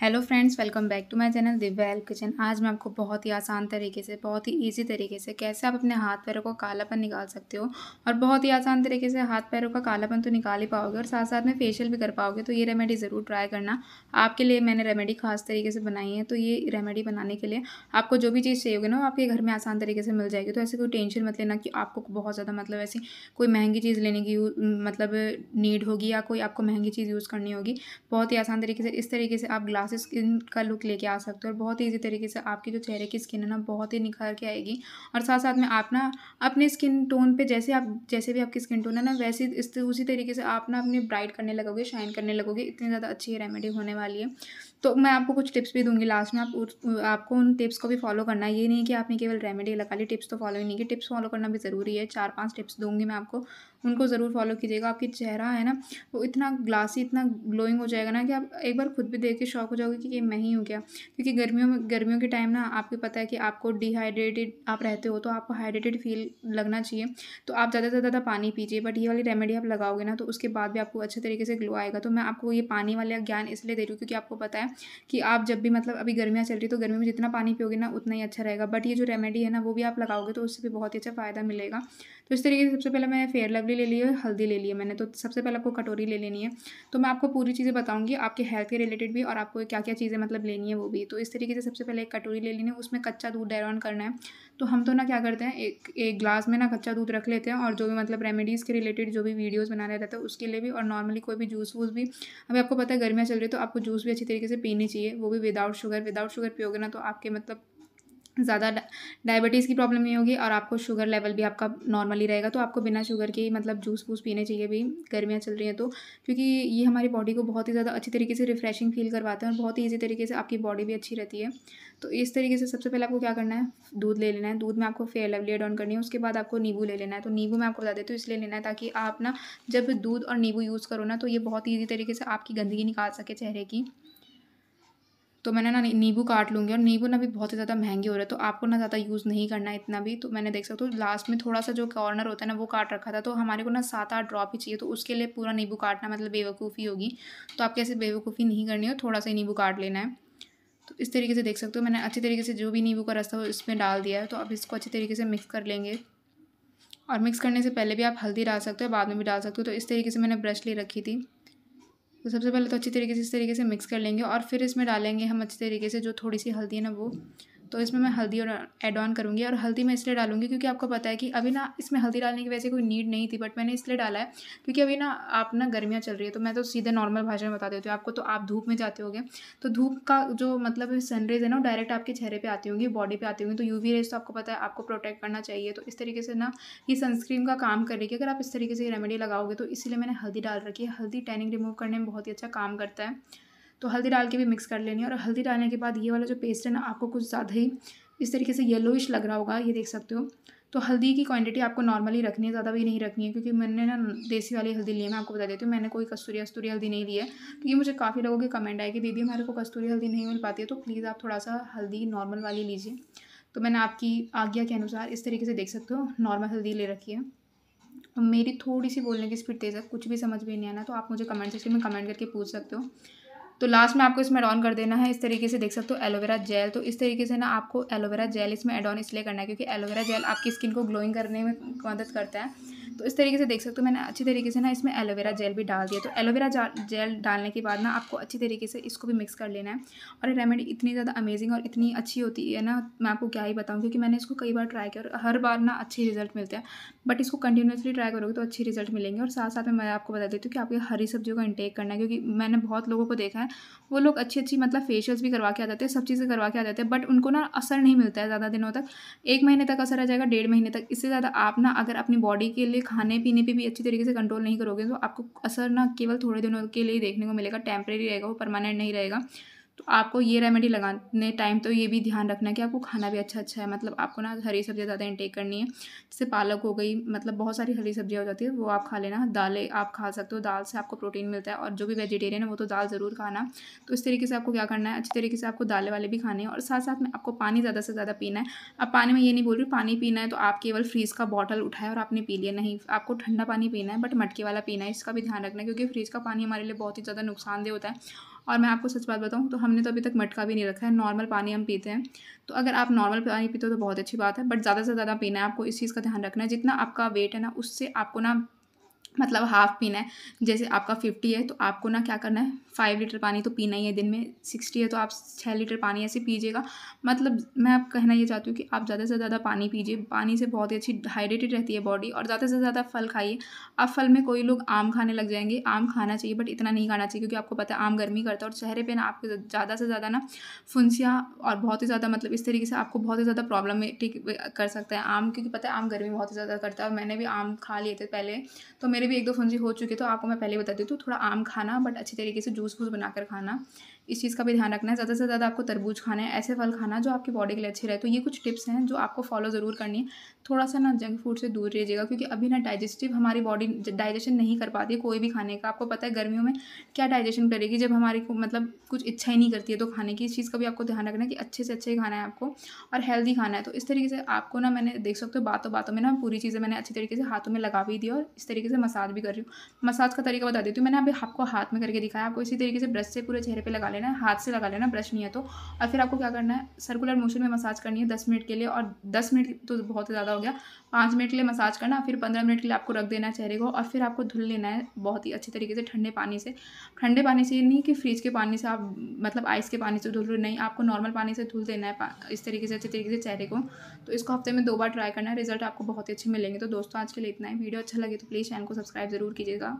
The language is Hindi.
hello friends welcome back to my channel Divya help kitchen आज मैं आपको बहुत ही आसान तरीके से बहुत ही इजी तरीके से कैसे आप अपने हाथ पैरों का कालापन निकाल सकते हो और बहुत ही आसान तरीके से हाथ पैरों का कालापन तो निकाल ही पाओगे और साथ साथ में फेशियल भी कर पाओगे तो ये रेमेडी ज़रूर ट्राई करना आपके लिए मैंने रेमेडी खास तरीके से बनाई है तो ये रेमेडी बनाने के लिए आपको जो भी चीज़ चाहिए होगी ना आपके घर में आसान तरीके से मिल जाएगी तो ऐसे कोई टेंशन मत लेना कि आपको बहुत ज़्यादा मतलब ऐसी कोई महंगी चीज़ लेने की मतलब नीड होगी या कोई आपको महंगी चीज़ यूज़ करनी होगी बहुत ही आसान तरीके से इस तरीके से आप ग्लास ग्लासेस स्किन का लुक लेके आ सकते हो और बहुत ईजी तरीके से आपकी जो चेहरे की स्किन है ना बहुत ही निखर के आएगी और साथ साथ में आप ना अपने स्किन टोन पे जैसे आप जैसे भी आपकी स्किन टोन है ना वैसे इस उसी तरीके से आप ना अपने ब्राइट करने लगोगे शाइन करने लगोगे इतनी ज़्यादा अच्छी रेमेडी होने वाली है तो मैं आपको कुछ टिप्स भी दूंगी लास्ट में आप आपको उन टिप्स को भी फॉलो करना है ये नहीं कि आपने केवल रेमेडी लगा ली टिप्स तो फॉलो ही नहीं की टिप्स फॉलो करना भी ज़रूरी है चार पाँच टिप्स दूंगी मैं आपको उनको ज़रूर फॉलो कीजिएगा आपकी चेहरा है ना वो इतना ग्लासी इतना ग्लोइंग हो जाएगा ना कि आप एक बार खुद भी देख के शौक हो जाओगे कि ये मैं ही हूँ क्या क्योंकि गर्मियों में गर्मियों के टाइम ना आपको पता है कि आपको डिहाइड्रेटेड आप रहते हो तो आपको हाइड्रेटेड फील लगना चाहिए तो आप ज़्यादा से ज़्यादा पानी पीजिए बट ये वाली रेमेडी आप लगाओगे ना तो उसके बाद भी आपको अच्छे तरीके से ग्लो आएगा तो मैं आपको ये पानी वाला ज्ञान इसलिए दे रही हूँ क्योंकि आपको पता है है कि आप जब भी मतलब अभी गर्मियाँ चल रही तो गर्मी में जितना पानी पियोगे ना उतना ही अच्छा रहेगा बट ये जो रेमेडी है ना वो भी आप लगाओगे तो उससे भी बहुत ही अच्छा फ़ायदा मिलेगा तो इस तरीके से सबसे पहले मैं फेयर लवली ले ली है हल्दी ले ली है मैंने तो सबसे पहले आपको कटोरी ले लेनी है तो मैं आपको पूरी चीज़ें बताऊँगी आपके हेल्थ के रिलेटेड भी और आपको क्या क्या चीज़ें मतलब लेनी है वो भी तो इस तरीके से सबसे पहले एक कटोरी ले लेनी है उसमें कच्चा दूध डायरॉन करना है तो हम तो ना क्या करते हैं एक एक ग्लास में ना कच्चा दूध रख लेते हैं और जो भी मतलब रेमेडीज़ के रिलेटेड जो भी वीडियोज़ बना रहता है उसके लिए भी और नॉर्मली कोई भी जूस वूस भी अभी आपको पता है गर्मियाँ चल रही है तो आपको जूस भी अच्छी तरीके से पीनी चाहिए वो भी विदाउट शुगर विदाउट शुगर पियोगे ना तो आपके मतलब ज़्यादा डायबिटीज़ की प्रॉब्लम नहीं होगी और आपको शुगर लेवल भी आपका नॉर्मली रहेगा तो आपको बिना शुगर के मतलब जूस वूस पीने चाहिए भी गर्मियाँ चल रही हैं तो क्योंकि ये हमारी बॉडी को बहुत ही ज़्यादा अच्छी तरीके से रिफ्रेशिंग फील करवाते हैं और बहुत ही ईजी तरीके से आपकी बॉडी भी अच्छी रहती है तो इस तरीके से सबसे पहले आपको क्या करना है दूध ले लेना है दूध में आपको फेयर लवली एड ऑन करनी है उसके बाद आपको नींबू ले लेना है तो नींबू मैं आपको बता देती हूँ इसलिए लेना है ताकि आप ना जब दूध और नींबू यूज़ करो ना तो ये बहुत ईजी तरीके से आपकी गंदगी निकाल सके चेहरे की तो मैंने ना नींबू काट लूँगी और नींबू ना भी बहुत ही ज़्यादा महंगे हो रहे हैं तो आपको ना ज़्यादा यूज़ नहीं करना है इतना भी तो मैंने देख सकते हो तो लास्ट में थोड़ा सा जो कॉर्नर होता है ना वो काट रखा था तो हमारे को ना सात आठ ड्रॉप ही चाहिए तो उसके लिए पूरा नींबू काटना मतलब बेवकूफ़ी होगी तो आपके ऐसे बेवकूफ़ी नहीं करनी हो थोड़ा सा नींबू काट लेना है तो इस तरीके से देख सकते हो मैंने अच्छी तरीके से जो भी नींबू का रस्ता हो इसमें डाल दिया है तो आप इसको अच्छी तरीके से मिक्स कर लेंगे और मिक्स करने से पहले भी आप हल्दी डाल सकते हो बाद में भी डाल सकते हो तो इस तरीके से मैंने ब्रश ले रखी थी तो सबसे पहले तो अच्छी तरीके से इस तरीके से मिक्स कर लेंगे और फिर इसमें डालेंगे हम अच्छी तरीके से जो थोड़ी सी हल्दी है ना वो तो इसमें मैं हल्दी और एड ऑन करूँगी और हल्दी मैं इसलिए डालूंगी क्योंकि आपको पता है कि अभी ना इसमें हल्दी डालने की वजह से कोई नीड नहीं थी बट मैंने इसलिए डाला है क्योंकि अभी ना आप ना गर्मियाँ चल रही है तो मैं तो सीधे नॉर्मल भाषा में बता देती हूँ आपको तो आप धूप में जाते हो तो धूप का जो मतलब सनरेज है ना डायरेक्ट आपके चेहरे पर आती होंगी बॉडी पर आती होंगी तो यू रेज तो आपको पता है आपको प्रोटेक्ट करना चाहिए तो इस तरीके से ना ये सनस्क्रीन का काम करेगी अगर आप इस तरीके से रेमेडी लगाओगे तो इसलिए मैंने हल्दी डाल रखी है हल्दी टैनिंग रिमूव करने में बहुत ही अच्छा काम करता है तो हल्दी डाल के भी मिक्स कर लेनी है और हल्दी डालने के बाद ये वाला जो पेस्ट है ना आपको कुछ ज़्यादा ही इस तरीके से येलोइश लग रहा होगा ये देख सकते हो तो हल्दी की क्वांटिटी आपको नॉर्मली रखनी है ज़्यादा भी नहीं रखनी है क्योंकि मैंने ना देसी वाली हल्दी ली है मैं आपको बता देती हूँ मैंने कोई कस्तूरी अस्तूरी हल्दी नहीं ली है क्योंकि मुझे काफ़ी लोगों के कमेंट आए कि दीदी हमारे को कस्तूरी हल्दी नहीं मिल पाती है तो प्लीज़ आप थोड़ा सा हल्दी नॉर्मल वाली लीजिए तो मैंने आपकी आज्ञा के अनुसार इस तरीके से देख सकते हो नॉर्मल हल्दी ले रखी है मेरी थोड़ी सी बोलने की स्पीड तेज़ है कुछ भी समझ में नहीं आना तो आप मुझे कमेंट सेक्शन में कमेंट करके पूछ सकते हो तो लास्ट में आपको इसमें एड ऑन कर देना है इस तरीके से देख सकते हो एलोवेरा जेल तो इस तरीके से ना आपको एलोवेरा जेल इसमें एड ऑन इसलिए करना है क्योंकि एलोवेरा जेल आपकी स्किन को ग्लोइंग करने में मदद करता है तो इस तरीके से देख सकते हो मैंने अच्छी तरीके से ना इसमें एलोवेरा जेल भी डाल दिया तो एलोवेरा जेल डालने के बाद ना आपको अच्छी तरीके से इसको भी मिक्स कर लेना है और रेमेडी इतनी ज़्यादा अमेजिंग और इतनी अच्छी होती है ना मैं आपको क्या ही बताऊँ क्योंकि मैंने इसको कई बार ट्राई किया और हर बार ना अच्छे रिजल्ट मिलते हैं बट इसको कंटिन्यूसली ट्राई करोगे तो अच्छे रिजल्ट मिलेंगे और साथ साथ में मैं आपको बता देती हूँ कि आपको हरी सब्जियों का इंटेक करना है क्योंकि मैंने बहुत लोगों को देखा है वो लोग अच्छी अच्छी मतलब फेशियल्स भी करवा के आ जाते हैं सब चीज़ें करवा के आ जाते हैं बट उनको ना असर नहीं मिलता है ज़्यादा दिनों तक एक महीने तक असर आ जाएगा डेढ़ महीने तक इससे ज़्यादा आप ना अगर अपनी बॉडी के लिए खाने पीने पे भी अच्छी तरीके से कंट्रोल नहीं करोगे तो आपको असर ना केवल थोड़े दिनों के लिए देखने को मिलेगा टेम्प्रेरी रहेगा वो परमानेंट नहीं रहेगा तो आपको ये रेमेडी लगाने टाइम तो ये भी ध्यान रखना है कि आपको खाना भी अच्छा अच्छा है मतलब आपको ना हरी सब्ज़ियाँ ज़्यादा इंटेक करनी है जैसे पालक हो गई मतलब बहुत सारी हरी सब्ज़ियाँ हो जाती है वो आप खा लेना दालें आप खा सकते हो दाल से आपको प्रोटीन मिलता है और जो भी वेजिटेरियन है वो तो दाल ज़रूर खाना तो इस तरीके से आपको क्या करना है अच्छी तरीके से आपको दालें वाले भी खाने हैं और साथ साथ में आपको पानी ज़्यादा से ज़्यादा पीना है अब पानी में ये नहीं बोल रही पानी पीना है तो आप केवल फ्रीज़ का बॉटल उठाए और आपने पी लिया नहीं आपको ठंडा पानी पीना है बट मटके वाला पीना है इसका भी ध्यान रखना है क्योंकि फ्रीज़ का पानी हमारे लिए बहुत ही ज़्यादा नुकसानदेह होता है और मैं आपको सच बात बताऊँ तो हमने तो अभी तक मटका भी नहीं रखा है नॉर्मल पानी हम पीते हैं तो अगर आप नॉर्मल पानी पीते हो तो बहुत अच्छी बात है बट ज़्यादा से ज़्यादा पीना है आपको इस चीज़ का ध्यान रखना है जितना आपका वेट है ना उससे आपको ना मतलब हाफ़ पीना है जैसे आपका फिफ्टी है तो आपको ना क्या करना है फाइव लीटर पानी तो पीना ही है दिन में सिक्सटी है तो आप छः लीटर पानी ऐसे पीजिएगा मतलब मैं आप कहना ये चाहती हूँ कि आप ज़्यादा से ज़्यादा पानी पीजिए पानी से बहुत ही अच्छी हाइड्रेटेड रहती है बॉडी और ज़्यादा से ज़्यादा फल खाइए अब फल में कोई लोग आम खाने लग जाएंगे आम खाना चाहिए बट इतना नहीं खाना चाहिए क्योंकि आपको पता है आम गर्मी करता है और चेहरे पर ना आपको ज़्यादा से ज़्यादा ना फुंसियाँ और बहुत ही ज़्यादा मतलब इस तरीके से आपको बहुत ही ज़्यादा प्रॉब्लम ठीक कर सकता है आम क्योंकि पता है आम गर्मी बहुत ही ज़्यादा करता है और मैंने भी आम खा लिए थे पहले तो मेरे भी एक दो फुंसी हो चुकी तो आपको मैं पहले बता देती हूँ तो थोड़ा आम खाना बट अच्छी तरीके से जूस उसको बनाकर खाना इस चीज़ का भी ध्यान रखना है ज़्यादा से ज़्यादा आपको तरबूज खाना है ऐसे फल खाना जो आपकी बॉडी के लिए अच्छे रहे तो ये कुछ टिप्स हैं जो आपको फॉलो ज़रूर करनी है थोड़ा सा ना जंक फूड से दूर रहिएगा क्योंकि अभी ना डाइजेस्टिव हमारी बॉडी डाइजेशन नहीं कर पाती कोई भी खाने का आपको पता है गर्मियों में क्या डाइजेशन करेगी जब हमारी को मतलब कुछ इच्छा ही नहीं करती है तो खाने की इस चीज़ का भी आपको ध्यान रखना है कि अच्छे से अच्छे खाना है आपको और हेल्दी खाना है तो इस तरीके से आपको ना मैंने देख सकते हो बातों बातों में ना पूरी चीज़ें मैंने अच्छी तरीके से हाथों में लगा भी दी और इस तरीके से मसाज भी कर रही हूँ मसाज का तरीका बता देती हूँ मैंने अभी आपको हाथ में करके दिखाया आपको इसी तरीके से ब्रश से पूरे चेहरे पर लगा लेना है हाथ से लगा लेना ब्रश नहीं है तो और फिर आपको क्या करना है सर्कुलर मोशन में मसाज करनी है दस मिनट के लिए और दस मिनट तो बहुत ज़्यादा हो गया पाँच मिनट के लिए मसाज करना फिर पंद्रह मिनट के लिए आपको रख देना है चेहरे को और फिर आपको धुल लेना है बहुत ही अच्छे तरीके से ठंडे पानी से ठंडे पानी से नहीं कि फ्रिज के पानी से आप मतलब आइस के पानी से धुल रहे नहीं आपको नॉर्मल पानी से धुल देना है इस तरीके से अच्छे तरीके से चेहरे को तो इसको हफ्ते में दो बार ट्राई करना है रिजल्ट आपको बहुत ही अच्छे मिलेंगे तो दोस्तों आज के लिए इतना ही वीडियो अच्छा लगे तो प्लीज़ चैनल को सब्सक्राइब जरूर कीजिएगा